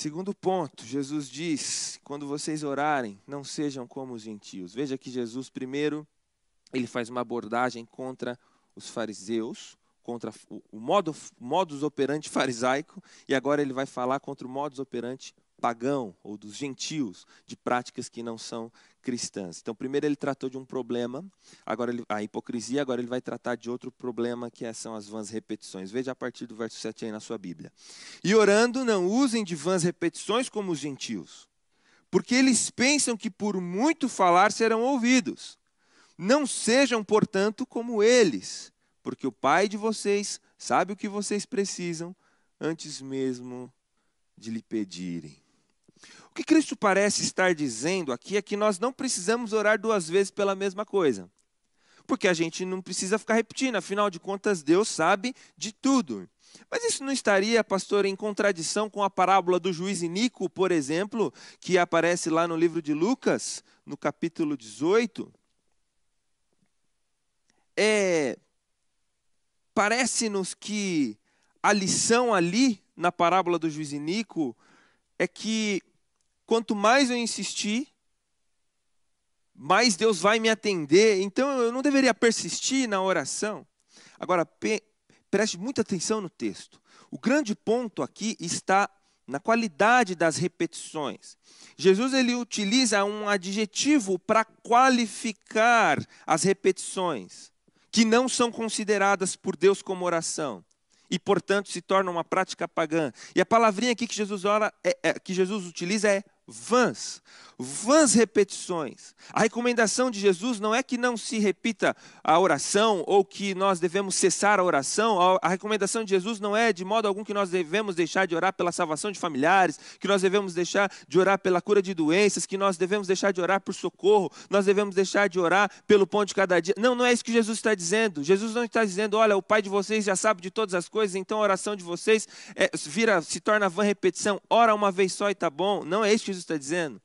Segundo ponto, Jesus diz: quando vocês orarem, não sejam como os gentios. Veja que Jesus, primeiro, ele faz uma abordagem contra os fariseus, contra o modo, modus operandi farisaico, e agora ele vai falar contra o modus operandi pagão ou dos gentios, de práticas que não são cristãs. Então, primeiro ele tratou de um problema, agora ele, a hipocrisia, agora ele vai tratar de outro problema que é, são as vãs repetições. Veja a partir do verso 7 aí na sua Bíblia. E orando, não usem de vãs repetições como os gentios, porque eles pensam que por muito falar serão ouvidos. Não sejam, portanto, como eles, porque o Pai de vocês sabe o que vocês precisam antes mesmo de lhe pedirem. O que Cristo parece estar dizendo aqui é que nós não precisamos orar duas vezes pela mesma coisa. Porque a gente não precisa ficar repetindo, afinal de contas, Deus sabe de tudo. Mas isso não estaria, pastor, em contradição com a parábola do juiz Inico, por exemplo, que aparece lá no livro de Lucas, no capítulo 18? É, Parece-nos que a lição ali, na parábola do juiz Inico, é que quanto mais eu insistir, mais Deus vai me atender. Então eu não deveria persistir na oração. Agora, preste muita atenção no texto. O grande ponto aqui está na qualidade das repetições. Jesus ele utiliza um adjetivo para qualificar as repetições que não são consideradas por Deus como oração e portanto se torna uma prática pagã. E a palavrinha aqui que Jesus ora é, é, que Jesus utiliza é vãs, vãs repetições. A recomendação de Jesus não é que não se repita a oração ou que nós devemos cessar a oração. A recomendação de Jesus não é de modo algum que nós devemos deixar de orar pela salvação de familiares, que nós devemos deixar de orar pela cura de doenças, que nós devemos deixar de orar por socorro, nós devemos deixar de orar pelo pão de cada dia. Não, não é isso que Jesus está dizendo. Jesus não está dizendo, olha, o Pai de vocês já sabe de todas as coisas, então a oração de vocês é, vira, se torna vã repetição. Ora uma vez só e tá bom. Não é isso que Jesus Jesus está dizendo?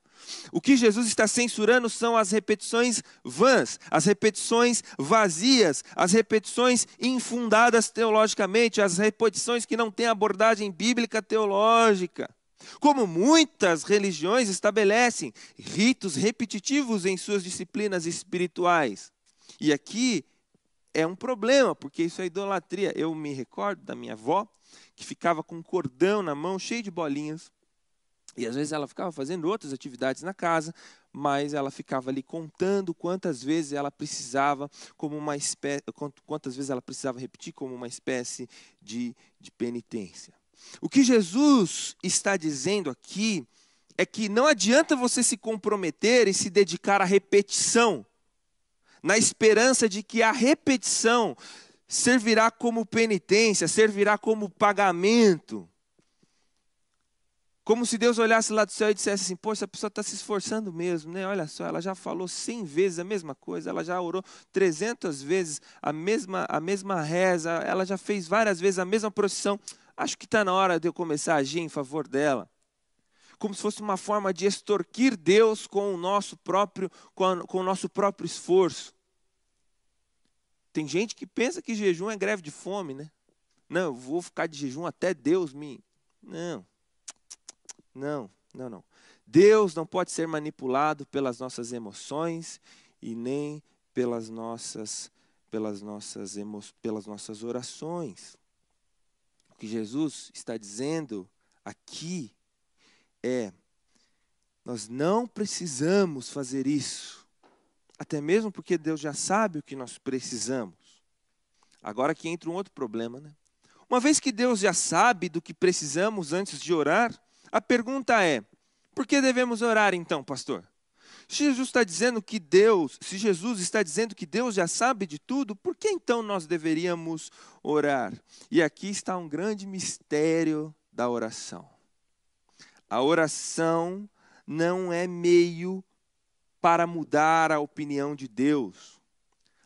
O que Jesus está censurando são as repetições vãs, as repetições vazias, as repetições infundadas teologicamente, as repetições que não têm abordagem bíblica teológica. Como muitas religiões estabelecem ritos repetitivos em suas disciplinas espirituais. E aqui é um problema, porque isso é idolatria. Eu me recordo da minha avó, que ficava com um cordão na mão, cheio de bolinhas e às vezes ela ficava fazendo outras atividades na casa, mas ela ficava ali contando quantas vezes ela precisava, como uma espécie, quantas vezes ela precisava repetir como uma espécie de, de penitência. O que Jesus está dizendo aqui é que não adianta você se comprometer e se dedicar à repetição, na esperança de que a repetição servirá como penitência, servirá como pagamento. Como se Deus olhasse lá do céu e dissesse assim: Poxa, essa pessoa está se esforçando mesmo, né? Olha só, ela já falou 100 vezes a mesma coisa, ela já orou 300 vezes a mesma, a mesma reza, ela já fez várias vezes a mesma procissão. Acho que está na hora de eu começar a agir em favor dela. Como se fosse uma forma de extorquir Deus com o nosso próprio, com, a, com o nosso próprio esforço. Tem gente que pensa que jejum é greve de fome, né? Não, eu vou ficar de jejum até Deus me. Não. Não, não, não. Deus não pode ser manipulado pelas nossas emoções e nem pelas nossas pelas nossas emo, pelas nossas orações. O que Jesus está dizendo aqui é nós não precisamos fazer isso. Até mesmo porque Deus já sabe o que nós precisamos. Agora que entra um outro problema, né? Uma vez que Deus já sabe do que precisamos antes de orar, a pergunta é: por que devemos orar então, pastor? Se Jesus está dizendo que Deus, se Jesus está dizendo que Deus já sabe de tudo, por que então nós deveríamos orar? E aqui está um grande mistério da oração. A oração não é meio para mudar a opinião de Deus.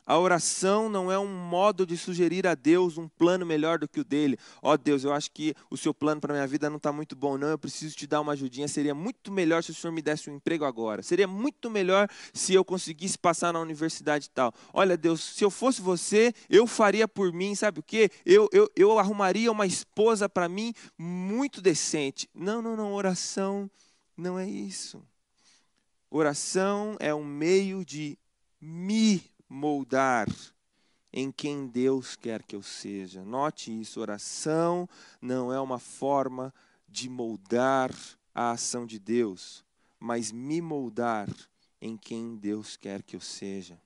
A oração não é um modo de sugerir a Deus um plano melhor do que o dele. Ó oh, Deus, eu acho que o seu plano para a minha vida não está muito bom, não. Eu preciso te dar uma ajudinha. Seria muito melhor se o senhor me desse um emprego agora. Seria muito melhor se eu conseguisse passar na universidade e tal. Olha, Deus, se eu fosse você, eu faria por mim, sabe o quê? Eu, eu, eu arrumaria uma esposa para mim muito decente. Não, não, não. Oração não é isso. Oração é um meio de me moldar em quem Deus quer que eu seja. Note isso: oração não é uma forma de moldar a ação de Deus, mas me moldar em quem Deus quer que eu seja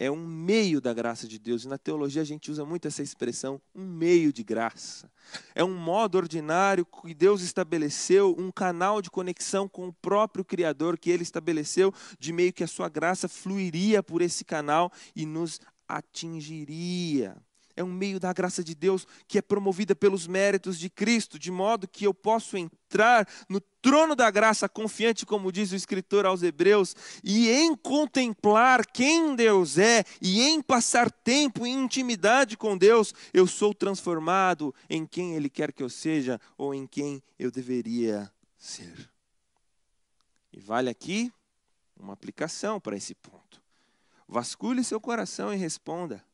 é um meio da graça de Deus. E na teologia a gente usa muito essa expressão, um meio de graça. É um modo ordinário que Deus estabeleceu, um canal de conexão com o próprio Criador que ele estabeleceu, de meio que a sua graça fluiria por esse canal e nos atingiria é um meio da graça de Deus que é promovida pelos méritos de Cristo, de modo que eu posso entrar no trono da graça confiante, como diz o escritor aos Hebreus, e em contemplar quem Deus é, e em passar tempo em intimidade com Deus, eu sou transformado em quem Ele quer que eu seja ou em quem eu deveria ser. E vale aqui uma aplicação para esse ponto. Vasculhe seu coração e responda: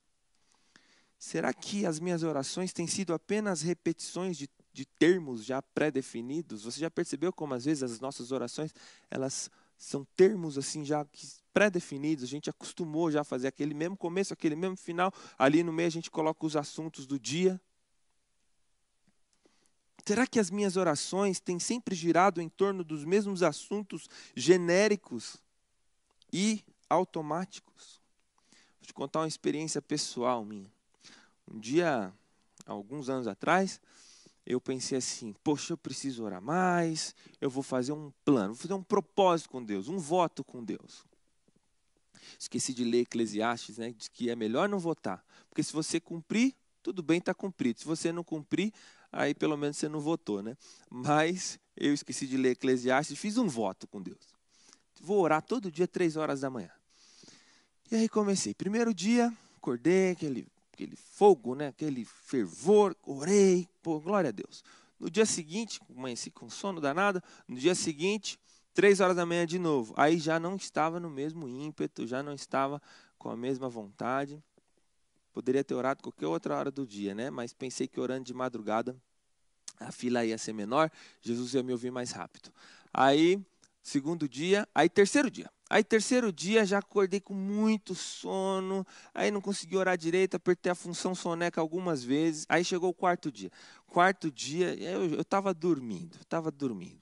Será que as minhas orações têm sido apenas repetições de, de termos já pré-definidos? Você já percebeu como às vezes as nossas orações elas são termos assim já pré-definidos, a gente acostumou já a fazer aquele mesmo começo, aquele mesmo final, ali no meio a gente coloca os assuntos do dia. Será que as minhas orações têm sempre girado em torno dos mesmos assuntos genéricos e automáticos? Vou te contar uma experiência pessoal minha. Um dia, alguns anos atrás, eu pensei assim: poxa, eu preciso orar mais, eu vou fazer um plano, vou fazer um propósito com Deus, um voto com Deus. Esqueci de ler Eclesiastes, né? Diz que é melhor não votar, porque se você cumprir, tudo bem, está cumprido. Se você não cumprir, aí pelo menos você não votou, né? Mas eu esqueci de ler Eclesiastes, e fiz um voto com Deus. Vou orar todo dia, três horas da manhã. E aí comecei. Primeiro dia, acordei, aquele aquele fogo, né, aquele fervor, orei, pô, glória a Deus. No dia seguinte, amanheci com sono danado, no dia seguinte, três horas da manhã de novo. Aí já não estava no mesmo ímpeto, já não estava com a mesma vontade. Poderia ter orado qualquer outra hora do dia, né? Mas pensei que orando de madrugada a fila ia ser menor, Jesus ia me ouvir mais rápido. Aí, segundo dia, aí terceiro dia. Aí, terceiro dia, já acordei com muito sono. Aí, não consegui orar direito, apertei a função soneca algumas vezes. Aí, chegou o quarto dia. Quarto dia, eu estava dormindo, estava dormindo.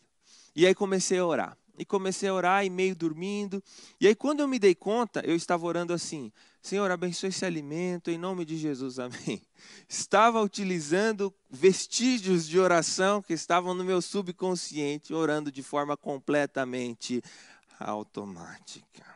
E aí, comecei a orar. E comecei a orar e meio dormindo. E aí, quando eu me dei conta, eu estava orando assim: Senhor, abençoe esse alimento, em nome de Jesus, amém. Estava utilizando vestígios de oração que estavam no meu subconsciente, orando de forma completamente automática.